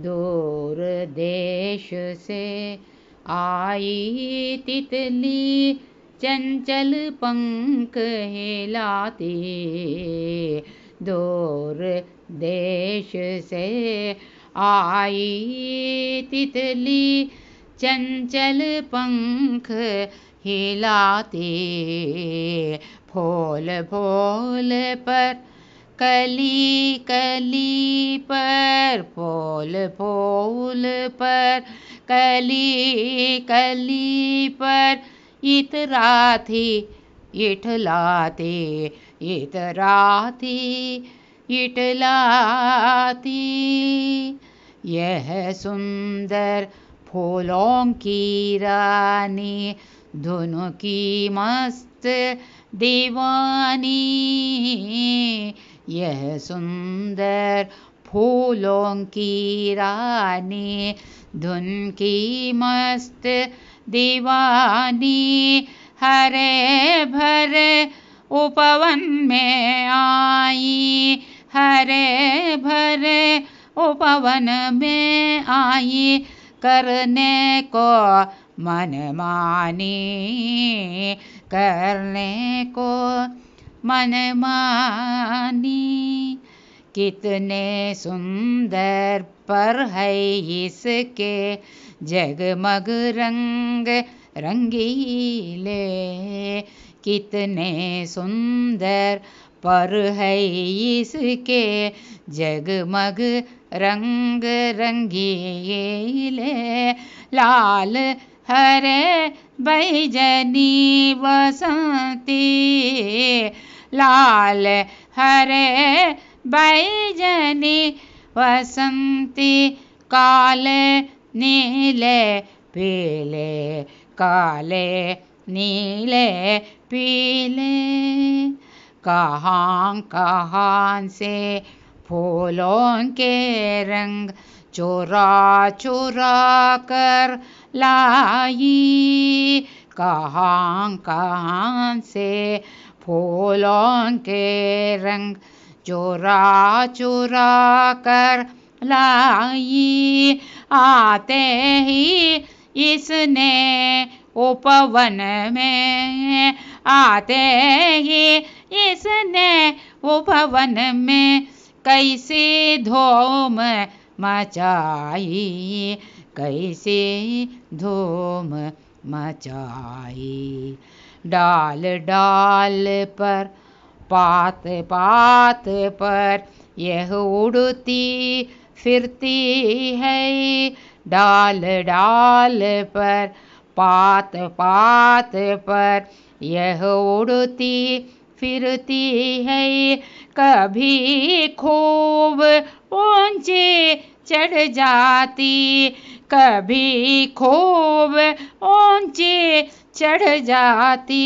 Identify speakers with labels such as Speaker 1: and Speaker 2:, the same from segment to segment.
Speaker 1: दूर देश से आई तितली चंचल पंख हिलाती दूर देश से आई तितली चंचल पंख हिलाती फूल फूल पर कली कली पर पोल पोल पर कली कली पर इतरा थी इठला इतरा थी इतराथी इटलाती यह सुंदर फूलों की रानी धुन की मस्त दीवानी यह सुंदर फूलों की रानी धुन की मस्त दीवानी हरे भरे उपवन में आई हरे भरे उपवन में आई करने को मन मानी करने को मनमानी कितने सुंदर पर है इसके जगमग रंग रंगीले कितने सुंदर पर है इसके जगमग रंग रंगीले लाल हरे बैजनी बसंती लाल हरे बैजनी वसंती काले नीले पीले काले नीले पीले कहाँ कहाँ से फूलों के रंग चुरा चुरा कर लाई कहाँ कहाँ से फूलों के रंग चुरा चुरा कर लाई आते ही इसने उपवन में आते ही इसने उपवन में कैसे धूम मचाई कैसे धूम मचाई डाल डाल पर पात पात पर यह उड़ती फिरती है डाल डाल पर पात पात पर यह उड़ती फिरती है कभी खूब पहुँचे चढ़ जाती कभी खूब ऊंचे चढ़ जाती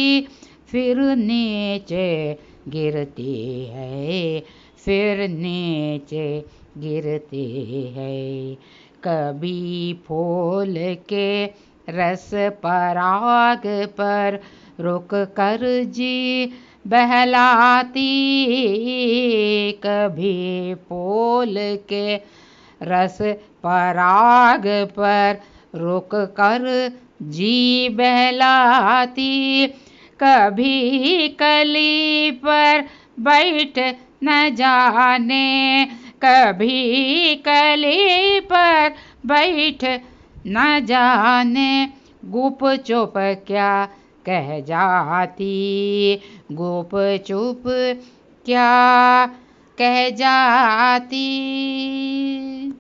Speaker 1: फिर नीचे गिरती है फिर नीचे गिरती है कभी फूल के रस पराग पर रुक कर जी बहलाती कभी फूल के रस पराग पर रोक कर जी बहलाती कभी कली पर बैठ न जाने कभी कली पर बैठ न जाने गुप चुप क्या कह जाती गुप चुप क्या कह जाती